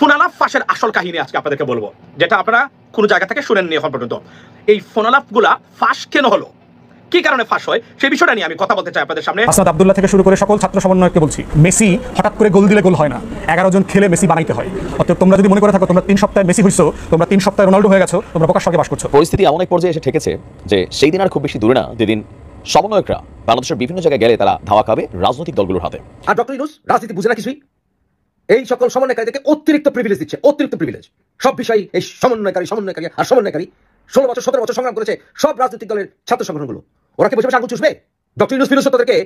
ফোনালাফ ফাঁসের আসল কাহিনী আজকে আপনাদেরকে বলবো যেটা আপনারা কোনো জায়গা থেকে শুনেননি এখন পর্যন্ত এই ফোনালাপগুলা ফাঁস কেন হলো কি কারণে ফাঁস হয় সেই বিষয়টা নিয়ে আমি কথা বলতে চাই আপনাদের সামনে থেকে শুরু করে সকল ছাত্র সমন্বয়কে বলছি মেসি হঠাৎ করে গোল দিলে গোল হয় না এগারো জন খেলে মেসি বানাইতে হয় অর্থাৎ তোমরা যদি মনে করে থাকো তোমরা তিন সপ্তাহে মেসি হইছো তোমরা তিন সপ্তাহে রোনাল্ডো হয়ে গেছো তোমরা প্রকাশ সঙ্গে বাস করছো পরিস্থিতি এমন এক পর্যায়ে এসে ঠেকেছে যে সেই দিন আর খুব বেশি দূরে না যেদিন সমন্বয়করা বাংলাদেশের বিভিন্ন জায়গায় গেলে তারা ধাওয়া খাবে রাজনৈতিক দলগুলোর হাতে আর ডক্টর রাজনীতি বুঝে না কিছুই এই সকল সমন্বয়কারীদেরকে অতিরিক্ত প্রিভিলেজ দিচ্ছে অতিরিক্ত প্রিভিলেজ সব বিষয়ে এই সমন্বয়কারী সমন্বয়কারী আর সমন্বয়কারী ষোলো বছর সতেরো বছর সংগ্রাম করেছে সব রাজনৈতিক দলের ছাত্র সংগঠনগুলো ওরা কি বসে বসে আঙুল চুষবে ডক্টর ইউনুস ফিরোজ তাদেরকে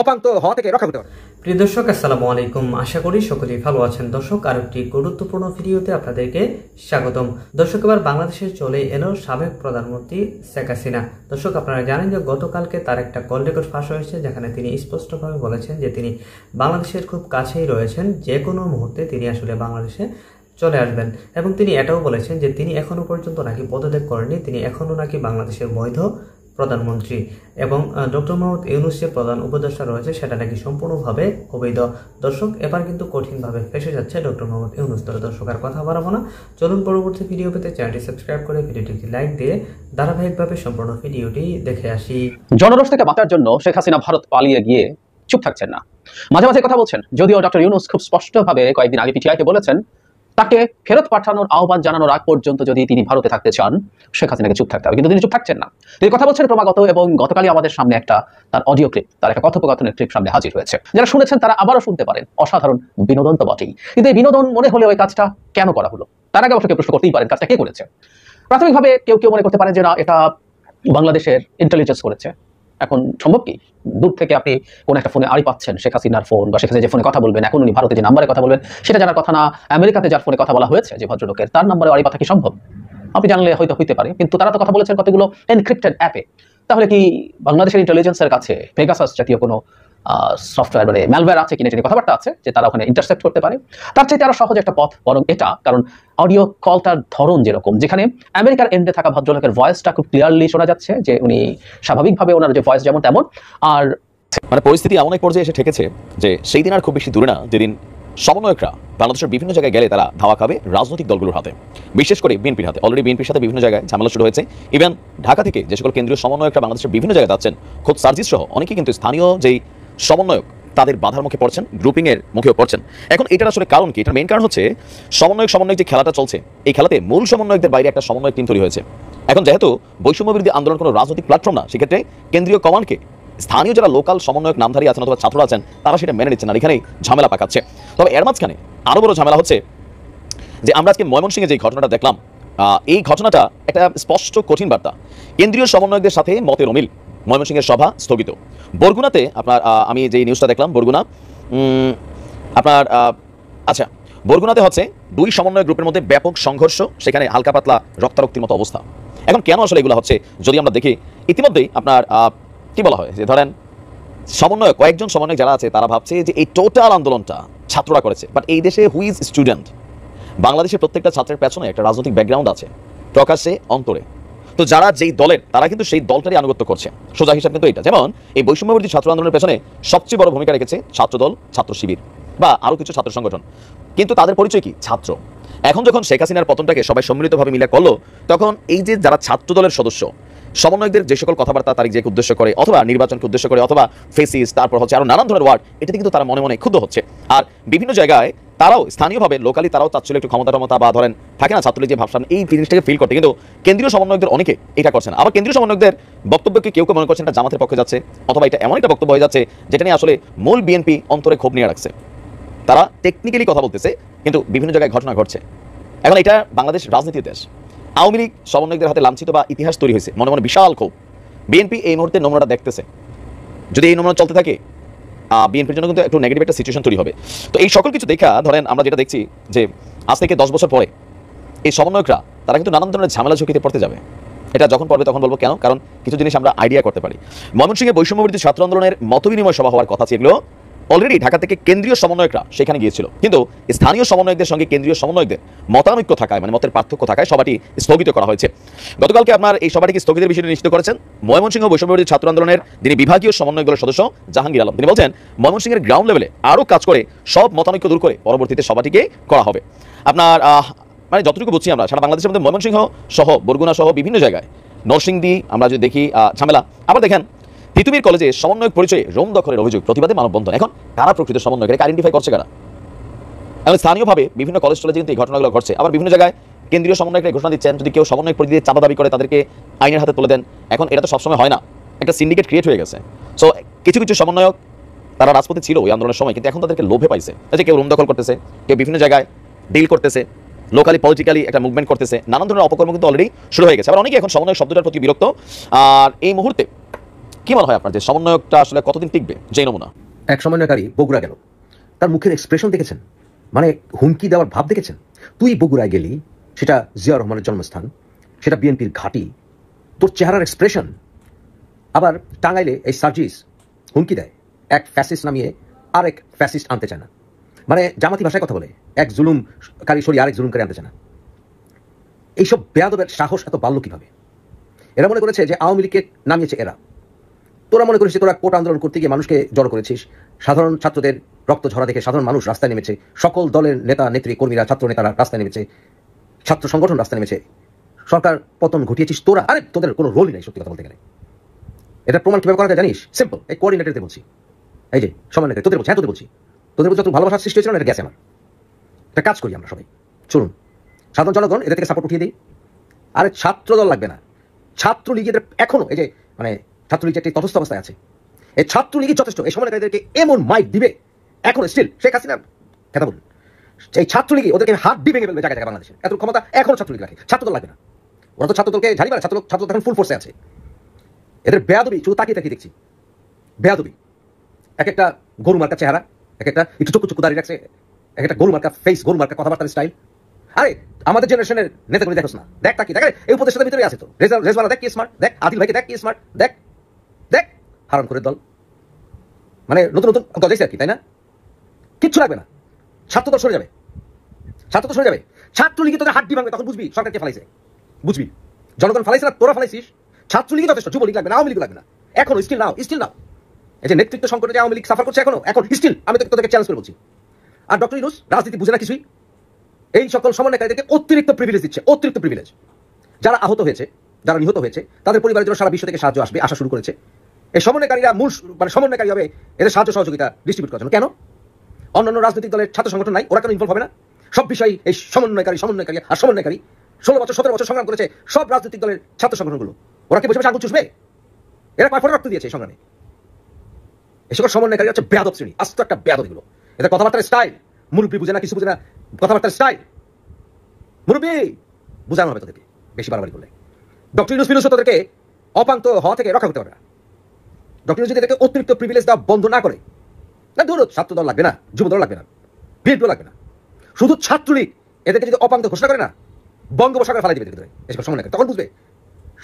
অপান্ত হওয়া থেকে রক্ষা করতে পারে প্রিয় দর্শক আসসালামু আলাইকুম আশা করি সকলেই ভালো আছেন দর্শক আর একটি গুরুত্বপূর্ণ ভিডিওতে আপনাদেরকে স্বাগতম দর্শক এবার বাংলাদেশে চলে এলো সাবেক প্রধানমন্ত্রী শেখ হাসিনা দর্শক আপনারা জানেন যে গতকালকে তার একটা কল রেকর্ড ফাঁস হয়েছে যেখানে তিনি স্পষ্টভাবে বলেছেন যে তিনি বাংলাদেশের খুব কাছেই রয়েছেন যে কোনো মুহূর্তে তিনি আসলে বাংলাদেশে চলে আসবেন এবং তিনি এটাও বলেছেন যে তিনি এখনও পর্যন্ত নাকি পদত্যাগ করেননি তিনি এখনও নাকি বাংলাদেশের বৈধ প্রধানমন্ত্রী এবং ডক্টর মোহাম্মদ ইউনুস যে প্রধান উপদেষ্টা রয়েছে সেটা নাকি সম্পূর্ণভাবে অবৈধ দর্শক এবার কিন্তু কঠিনভাবে ফেসে যাচ্ছে ডক্টর মোহাম্মদ ইউনুস দল দর্শক আর কথা বাড়াবো না চলুন পরবর্তী ভিডিও পেতে চ্যানেলটি সাবস্ক্রাইব করে ভিডিওটি লাইক দিয়ে ধারাবাহিকভাবে সম্পূর্ণ ভিডিওটি দেখে আসি জনরস থেকে বাঁচার জন্য শেখ হাসিনা ভারত পালিয়ে গিয়ে চুপ থাকছেন না মাঝে মাঝে কথা বলছেন যদিও ডক্টর ইউনুস খুব স্পষ্টভাবে কয়েকদিন আগে পিটিআইকে বলেছেন তাকে ফেরত পাঠানোর আহ্বান জানানোর আগ পর্যন্ত যদি তিনি ভারতে থাকতে চান শেখ হাসিনাকে চুপ থাকতে হবে কিন্তু তিনি চুপ থাকছেন না তিনি কথা বলছেন ক্রমাগত এবং গতকালই আমাদের সামনে একটা তার অডিও ক্লিপ তার একটা কথোপকথনের ক্লিপ সামনে হাজির হয়েছে যারা শুনেছেন তারা আবারও শুনতে পারেন অসাধারণ বিনোদন তো বটেই কিন্তু এই বিনোদন মনে হলে ওই কাজটা কেন করা হলো তার আগে অবশ্যই প্রশ্ন করতেই পারেন কাজটা কে করেছে প্রাথমিকভাবে কেউ কেউ মনে করতে পারেন যে না এটা বাংলাদেশের ইন্টেলিজেন্স করেছে এখন সম্ভব কি দূর থেকে আপনি কোন একটা ফোনে আড়ি পাচ্ছেন শেখ হাসিনার ফোন বা শেখ হাসিনা যে ফোনে কথা বলবেন এখন উনি ভারতে যে নাম্বারে কথা বলবেন সেটা জানার কথা না আমেরিকাতে যার ফোনে কথা বলা হয়েছে যে ভদ্রলোকের তার নাম্বারে আড়ি পাতা কি সম্ভব আপনি জানলে হয়তো হইতে পারে কিন্তু তারা তো কথা বলেছেন কতগুলো এনক্রিপ্টেড অ্যাপে তাহলে কি বাংলাদেশের ইন্টেলিজেন্সের কাছে পেগাসাস জাতীয় কোনো সফটওয়্যার মানে ম্যালওয়্যার আছে কিনা এটা কথাবার্তা আছে যে তারা ওখানে ইন্টারসেপ্ট করতে পারে তার চাইতে আরও সহজ একটা পথ বরং এটা কারণ অডিও কলটার ধরন যেরকম যেখানে আমেরিকার এন্ডে থাকা ভদ্রলোকের ভয়েসটা খুব ক্লিয়ারলি শোনা যাচ্ছে যে উনি স্বাভাবিকভাবে ওনার যে ভয়েস যেমন তেমন আর মানে পরিস্থিতি এমন এক পর্যায়ে এসে ঠেকেছে যে সেই দিন আর খুব বেশি দূরে না যেদিন সমন্বয়করা বাংলাদেশের বিভিন্ন জায়গায় গেলে তারা ধাওয়া খাবে রাজনৈতিক দলগুলোর হাতে বিশেষ করে বিএনপির হাতে অলরেডি বিএনপির সাথে বিভিন্ন জায়গায় ঝামেলা শুরু হয়েছে ইভেন ঢাকা থেকে যে সকল কেন্দ্রীয় সমন্বয়করা বাংলাদেশের বিভিন্ন জায়গায় যাচ্ছেন খোদ সার্জিস সহ অনেকে কিন্তু স্থানীয় যেই সমন্বয়ক তাদের বাধার মুখে পড়ছেন গ্রুপিংয়ের মুখেও পড়ছেন এখন এটার আসলে কারণ কি এটার মেন কারণ হচ্ছে সমন্বয়ক সমন্বয়ক যে খেলাটা চলছে এই খেলাতে মূল সমন্বয়কদের বাইরে একটা সমন্বয়ক টিম তৈরি হয়েছে এখন যেহেতু বৈষম্য বিরোধী আন্দোলন কোনো রাজনৈতিক প্ল্যাটফর্ম না সেক্ষেত্রে কেন্দ্রীয় কমান্ডকে স্থানীয় যারা লোকাল সমন্বয়ক নামধারী আছেন অথবা ছাত্ররা আছেন তারা সেটা মেনে নিচ্ছেন আর এখানেই ঝামেলা পাকাচ্ছে তবে এর মাঝখানে আরও বড় ঝামেলা হচ্ছে যে আমরা আজকে ময়মনসিংহে যে ঘটনাটা দেখলাম এই ঘটনাটা একটা স্পষ্ট কঠিন বার্তা কেন্দ্রীয় সমন্বয়কদের সাথে মতের অমিল ময়মনসিংহের সভা স্থগিত বরগুনাতে আপনার আমি যে নিউজটা দেখলাম বরগুনা আপনার আচ্ছা বরগুনাতে হচ্ছে দুই সমন্বয় গ্রুপের মধ্যে ব্যাপক সংঘর্ষ সেখানে হালকা পাতলা রক্তারক্তির মতো অবস্থা এখন কেন আসলে এগুলো হচ্ছে যদি আমরা দেখি ইতিমধ্যেই আপনার কি বলা হয় যে ধরেন সমন্বয় কয়েকজন সমন্বয় যারা আছে তারা ভাবছে যে এই টোটাল আন্দোলনটা ছাত্ররা করেছে বাট এই দেশে হুইজ স্টুডেন্ট বাংলাদেশের প্রত্যেকটা ছাত্রের পেছনে একটা রাজনৈতিক ব্যাকগ্রাউন্ড আছে প্রকাশ্যে অন্তরে তো যারা যেই দলের তারা কিন্তু সেই দলটারই আনুগত্য করছে সোজা হিসাব কিন্তু এটা যেমন এই বৈষম্যবর্তী ছাত্র আন্দোলনের পেছনে সবচেয়ে বড় ভূমিকা রেখেছে ছাত্রদল ছাত্র শিবির বা আরও কিছু ছাত্র সংগঠন কিন্তু তাদের পরিচয় কি ছাত্র এখন যখন শেখ হাসিনার পতনটাকে সবাই সম্মিলিতভাবে মিলে করলো তখন এই যে যারা ছাত্র দলের সদস্য সমন্বয়কদের যে সকল কথাবার্তা তারিখকে উদ্দেশ্য করে অথবা নির্বাচনকে উদ্দেশ্য করে অথবা ফেসিস তারপর হচ্ছে আরও নানান ধরনের ওয়ার্ড এটাতে কিন্তু তারা মনে মনে ক্ষুদ্ধ হচ্ছে আর বিভিন্ন জায়গায় তারাও স্থানীয়ভাবে লোকালি তারাও তার একটু ক্ষমতা টমতা বা ধরেন থাকে না ছাত্রলীগ যে ভাবসান এই জিনিসটাকে ফিল করতে কিন্তু কেন্দ্রীয় সমন্বয়কদের অনেকে এটা করছেন আবার কেন্দ্রীয় সমন্বয়কদের বক্তব্যকে কেউ কেউ মনে করছেন এটা জামাতের পক্ষে যাচ্ছে অথবা এটা এমন একটা বক্তব্য হয়ে যাচ্ছে যেটা নিয়ে আসলে মূল বিএনপি অন্তরে ক্ষোভ নিয়ে রাখছে তারা টেকনিক্যালি কথা বলতেছে কিন্তু বিভিন্ন জায়গায় ঘটনা ঘটছে এখন এটা বাংলাদেশ রাজনীতির দেশ আওয়ামী লীগ সমন্বয়কদের হাতে লাঞ্ছিত বা ইতিহাস তৈরি হয়েছে মনে মনে বিশাল ক্ষোভ বিএনপি এই মুহূর্তে নমুনাটা দেখতেছে যদি এই নমুনা চলতে থাকে বিএনপির জন্য কিন্তু একটু নেগেটিভ একটা সিচুয়েশন তৈরি হবে তো এই সকল কিছু দেখা ধরেন আমরা যেটা দেখছি যে আজ থেকে দশ বছর পরে এই সমন্বয়করা তারা কিন্তু নানান ধরনের ঝামেলা ঝুঁকিতে পড়তে যাবে এটা যখন পড়বে তখন বলবো কেন কারণ কিছু জিনিস আমরা আইডিয়া করতে পারি ময়মনসিংহে বৈষম্যবর্তী ছাত্র আন্দোলনের মতবিনিময় সভা হওয়ার কথা ছিল অলরেডি ঢাকা থেকে কেন্দ্রীয় সমন্বয়করা সেখানে গিয়েছিল কিন্তু স্থানীয় সমন্বয়কদের সঙ্গে কেন্দ্রীয় সমন্বয়কদের মতানৈক্য থাকায় মানে মতের পার্থক্য থাকায় সভাটি স্থগিত করা হয়েছে গতকালকে আপনার এই সভাটিকে স্থগিতের বিষয়টি নিশ্চিত করেছেন ময়মনসিংহ বৈষম্যবিরোধী ছাত্র আন্দোলনের যিনি বিভাগীয় সমন্বয় দলের সদস্য জাহাঙ্গীর আলম তিনি বলছেন ময়মনসিংহের গ্রাউন্ড লেভেলে আরও কাজ করে সব মতানৈক্য দূর করে পরবর্তীতে সভাটিকে করা হবে আপনার মানে যতটুকু বুঝছি আমরা সারা বাংলাদেশের মধ্যে ময়মনসিংহ সহ বরগুনা সহ বিভিন্ন জায়গায় নরসিংদী আমরা যদি দেখি ঝামেলা আবার দেখেন তিতুমির কলেজে সমন্বয়ক পরিচয়ে রোম দখলের অভিযোগ প্রতিবাদে মানববন্ধন এখন কারা প্রকৃত সমন্বয়কারী আইডেন্টিফাই করছে কারা এবং স্থানীয়ভাবে বিভিন্ন কলেজ কলেজে কিন্তু এই ঘটনাগুলো ঘটছে আবার বিভিন্ন জায়গায় কেন্দ্রীয় সমন্বয়কে ঘোষণা দিচ্ছেন যদি কেউ সমন্বয়ক পরিধিতে চাঁদা দাবি করে তাদেরকে আইনের হাতে তুলে দেন এখন এটা তো সবসময় হয় না একটা সিন্ডিকেট ক্রিয়েট হয়ে গেছে সো কিছু কিছু সমন্বয়ক তারা রাজপথে ছিল ওই আন্দোলনের সময় কিন্তু এখন তাদেরকে লোভে পাইছে যে কেউ রোম দখল করতেছে কেউ বিভিন্ন জায়গায় ডিল করতেছে লোকালি পলিটিক্যালি একটা মুভমেন্ট করতেছে নানান ধরনের অপকর্ম কিন্তু অলরেডি শুরু হয়ে গেছে আবার অনেকে এখন সমন্বয় শব্দটার প্রতি বিরক্ত আর এই মুহূর্তে কি মনে হয় আপনার যে সমন্বয়কটা আসলে কতদিন টিকবে যে নমুনা এক সমন্বয়কারী বগুড়া গেল তার মুখের এক্সপ্রেশন দেখেছেন মানে হুমকি দেওয়ার ভাব দেখেছেন তুই বগুড়ায় গেলি সেটা জিয়া রহমানের জন্মস্থান সেটা বিএনপির ঘাঁটি তোর চেহারার এক্সপ্রেশন আবার টাঙ্গাইলে এই সার্জিস হুমকি দেয় এক ফ্যাসিস্ট নামিয়ে আরেক ফ্যাসিস্ট আনতে চায় না মানে জামাতি ভাষায় কথা বলে এক জুলুম কারি সরি আরেক জুলুম কারি আনতে চায় না এইসব বেয়াদবের সাহস এত বাড়ল কীভাবে এরা মনে করেছে যে আওয়ামী লীগকে নামিয়েছে এরা তোরা মনে করিস তোরা কোট আন্দোলন করতে গিয়ে মানুষকে জড় করেছিস সাধারণ ছাত্রদের রক্ত ঝরা দেখে সাধারণ মানুষ রাস্তায় নেমেছে সকল দলের নেতা নেত্রী কর্মীরা ছাত্র নেতারা রাস্তায় নেমেছে ছাত্র সংগঠন রাস্তায় নেমেছে সরকার পতন ঘটিয়েছিস তোরা আরে তোদের কোনো রোলই নাই সত্যি কথা বলতে গেলে এটা প্রমাণ কীভাবে করা যায় জানিস সিম্পল এই কোঅর্ডিনেটরদের বলছি এই যে নেতা তোদের বলছি হ্যাঁ তোদের বলছি তোদের প্রতি যত ভালোবাসার সৃষ্টি হয়েছিল এটা গেছে আমার এটা কাজ করি আমরা সবাই চলুন সাধারণ জনগণ এদের থেকে সাপোর্ট উঠিয়ে দিই আরে ছাত্র দল লাগবে না ছাত্রলীগ এদের এখনও এই যে মানে ছাত্রলীগ একটি তটস্থ অবস্থায় আছে এই ছাত্রলীগই যথেষ্ট এই সময় তাদেরকে এমন মাইক দিবে এখন স্টিল শেখ হাসিনা কথা বলুন এই ছাত্রলীগই ওদেরকে হাত ডিবে ফেলবে জায়গা জায়গা বাংলাদেশে এত ক্ষমতা এখন ছাত্রলীগ রাখে ছাত্রদল লাগবে না ওরা তো ছাত্রদলকে ঝাড়ি মারে ছাত্র ছাত্র এখন ফুল ফোর্সে আছে এদের বেয়াদবি শুধু তাকিয়ে তাকিয়ে দেখছি বেয়াদবি এক একটা গরু মার্কা চেহারা এক একটা একটু চুকু চুকু দাঁড়িয়ে রাখছে এক একটা গরু মার্কা ফেস গরু মার্কা কথাবার্তার স্টাইল আরে আমাদের জেনারেশনের নেতাগুলি দেখোস না দেখ তাকি দেখ এই উপদেশের ভিতরে আছে তো রেজাল্ট রেজওয়ালা দেখ কি স্মার্ট দেখ আদিল ভাইকে দেখ কি স্মার্ট দেখ দেখ হারাম করে দল মানে নতুন নতুন দল দেখছি আর কি তাই না কিচ্ছু লাগবে না ছাত্র দল সরে যাবে ছাত্র তো সরে যাবে ছাত্রলীগই তোদের হাড্ডি ভাঙবে তখন বুঝবি সরকারকে ফালাইছে বুঝবি জনগণ ফালাইছে না তোরা ফালাইছিস ছাত্রলীগই যথেষ্ট যুবলীগ লাগবে না আওয়ামী লীগ লাগবে না এখনো স্টিল নাও স্টিল নাও এই যে নেতৃত্ব সংকটে যে আওয়ামী লীগ সাফার করছে এখনো এখন স্টিল আমি তোকে তোদেরকে চ্যালেঞ্জ করে বলছি আর ডক্টর ইনুস রাজনীতি বুঝে না কিছুই এই সকল সমন্বয়কারীদেরকে অতিরিক্ত প্রিভিলেজ দিচ্ছে অতিরিক্ত প্রিভিলেজ যারা আহত হয়েছে যারা নিহত হয়েছে তাদের পরিবারের জন্য সারা বিশ্ব থেকে সাহায্য আসবে আশা শুরু করেছে এই সমন্বয়কারীরা মূল মানে সমন্বয়কারী হবে এদের সাহায্য সহযোগিতা ডিস্ট্রিবিউট করার জন্য কেন অন্যান্য রাজনৈতিক দলের ছাত্র সংগঠন নাই ওরা কেন ইনভলভ হবে না সব বিষয়ে এই সমন্বয়কারী সমন্বয়কারী আর সমন্বয়কারী ষোলো বছর সতেরো বছর সংগ্রাম করেছে সব রাজনৈতিক দলের ছাত্র সংগঠনগুলো ওরা কি বসে বসে আগুন চুষবে এরা কয় রক্ত দিয়েছে সংগ্রামে এসব সমন্বয়কারী হচ্ছে ব্যাধব শ্রেণী আস্ত একটা ব্যাধব এগুলো এদের কথাবার্তার স্টাইল মুরব্বী বুঝে না কিছু বুঝে না কথাবার্তার স্টাইল মুরব্বী বোঝানো হবে তাদেরকে বেশি বাড়াবাড়ি করলে ডক্টর ইউনুস ফিনুসও তাদেরকে অপান্ত হওয়া থেকে রক্ষা করতে পারবে না ডক্টর যদি এটাকে অতিরিক্ত প্রিভিলেজ দেওয়া বন্ধ না করে না ধরো ছাত্র দল লাগবে না যুব দল লাগবে না বিএনপি লাগবে না শুধু ছাত্রলীগ এদেরকে যদি অপান্ত ঘোষণা করে না বঙ্গোপসাগরে ফালাই দেবে ধরে এসব সমন্বয়কারী তখন বুঝবে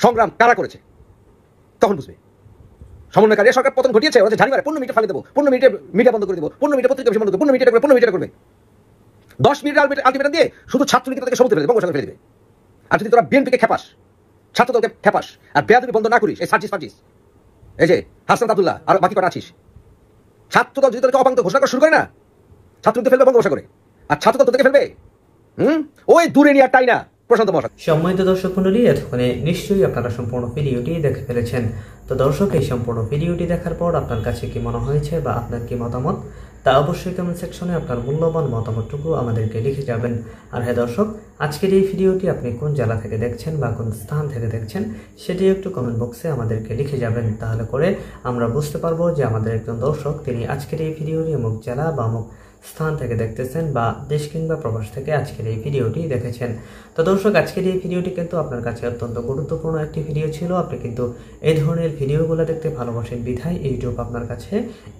সংগ্রাম কারা করেছে তখন বুঝবে সমন্বয়কারী সরকার পতন ঘটিয়েছে ওরা ঝাড়ি মারে পনেরো মিনিটে ফালি দেবো পূর্ণ মিনিটে মিডিয়া বন্ধ করে দেবো পূর্ণ মিনিটে পত্রিকা বন্ধ করবো পূর্ণ মিনিটে করবে পূর্ণ মিনিটে করবে দশ মিনিট আলটিমেটাম দিয়ে শুধু ছাত্রলীগ তাদেরকে সমুদ্র ফেলে বঙ্গোসাগরে ফেলে দেবে আর যদি তোরা বিএনপিকে খেপাস ছাত্র দলকে খেপাস আর বেয়াদবি বন্ধ না করিস এই সার্জিস ফার্জিস এই যে হাসান আবদুল্লাহ আর বাকি কটা আছিস ছাত্র দল যদি তোকে অপাঙ্ক ঘোষণা করা শুরু করে না ছাত্রদের ফেলবে করে আর ছাত্র দল তোদেরকে ফেলবে হুম ওই দূরে নিয়ে তাই না সম্মানিত দর্শক মন্ডলী এতক্ষণে নিশ্চয়ই আপনারা সম্পূর্ণ ভিডিওটি দেখে ফেলেছেন তো দর্শক এই সম্পূর্ণ ভিডিওটি দেখার পর আপনার কাছে কি মনে হয়েছে বা আপনার কি মতামত তা অবশ্যই কমেন্ট সেকশনে আপনার মূল্যবান মতামতটুকু আমাদেরকে লিখে যাবেন আর হ্যাঁ দর্শক আজকের এই ভিডিওটি আপনি কোন জেলা থেকে দেখছেন বা কোন স্থান থেকে দেখছেন সেটি একটু কমেন্ট বক্সে আমাদেরকে লিখে যাবেন তাহলে করে আমরা বুঝতে পারবো যে আমাদের একজন দর্শক তিনি আজকের এই ভিডিওটি অমুক জেলা বা অমুক স্থান থেকে দেখতেছেন বা দেশ কিংবা প্রবাস থেকে আজকের এই ভিডিওটি দেখেছেন তো দর্শক আজকের এই ভিডিওটি কিন্তু আপনার কাছে অত্যন্ত গুরুত্বপূর্ণ একটি ভিডিও ছিল আপনি কিন্তু এই ধরনের ভিডিওগুলো দেখতে ভালোবাসেন বিধায় ইউটিউব আপনার কাছে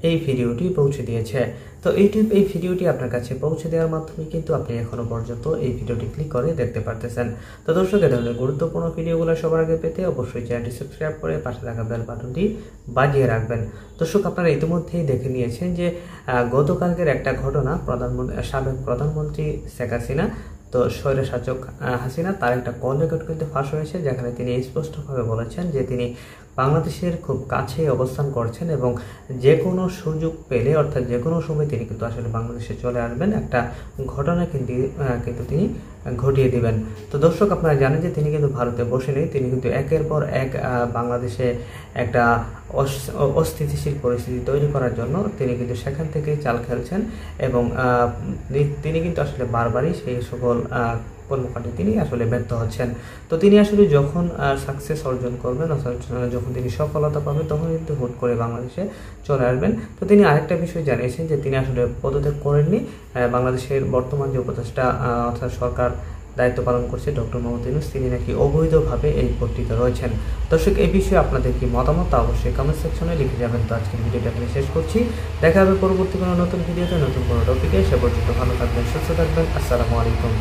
এই ভিডিওটি পৌঁছে দিয়েছে তো ইউটিউব এই ভিডিওটি আপনার কাছে পৌঁছে দেওয়ার মাধ্যমে কিন্তু আপনি এখনও পর্যন্ত এই ভিডিওটি ক্লিক করে দেখতে পারতেছেন তো দর্শক এ ধরনের গুরুত্বপূর্ণ ভিডিওগুলো সবার আগে পেতে অবশ্যই চ্যানেলটি সাবস্ক্রাইব করে পাশে থাকা বেল বাটনটি বাজিয়ে রাখবেন দর্শক আপনারা ইতিমধ্যেই দেখে নিয়েছেন যে গতকালকের একটা ঘটনা ঘটনা প্রধানমন্ত্রী সাবেক প্রধানমন্ত্রী শেখ হাসিনা তো স্বৈরশাসক হাসিনা তার একটা কল রেকর্ড কিন্তু ফাঁস হয়েছে যেখানে তিনি স্পষ্টভাবে বলেছেন যে তিনি বাংলাদেশের খুব কাছে অবস্থান করছেন এবং যে কোনো সুযোগ পেলে অর্থাৎ যে কোনো সময় তিনি কিন্তু আসলে বাংলাদেশে চলে আসবেন একটা ঘটনা কিন্তু কিন্তু তিনি ঘটিয়ে দিবেন তো দর্শক আপনারা জানেন যে তিনি কিন্তু ভারতে বসে নেই তিনি কিন্তু একের পর এক বাংলাদেশে একটা অস্থিতিশীল পরিস্থিতি তৈরি করার জন্য তিনি কিন্তু সেখান থেকেই চাল খেলছেন এবং তিনি কিন্তু আসলে বারবারই সেই সকল কর্মকাণ্ডে তিনি আসলে ব্যর্থ হচ্ছেন তো তিনি আসলে যখন সাকসেস অর্জন করবেন যখন তিনি সফলতা পাবেন তখন কিন্তু হুট করে বাংলাদেশে চলে আসবেন তো তিনি আরেকটা বিষয় জানিয়েছেন যে তিনি আসলে পদত্যাগ করেননি বাংলাদেশের বর্তমান যে উপদেষ্টা অর্থাৎ সরকার দায়িত্ব পালন করছে ডক্টর মোহাম্মদ ইউনুস তিনি নাকি অবৈধভাবে এই পত্রিত রয়েছেন দর্শক এই বিষয়ে আপনাদের কি মতামত তা অবশ্যই কমেন্ট সেকশনে লিখে যাবেন তো আজকের ভিডিওটা আমি শেষ করছি দেখা হবে পরবর্তী কোনো নতুন ভিডিওতে নতুন কোনো টপিকে সে পর্যন্ত ভালো থাকবেন সুস্থ থাকবেন আসসালামু আলাইকুম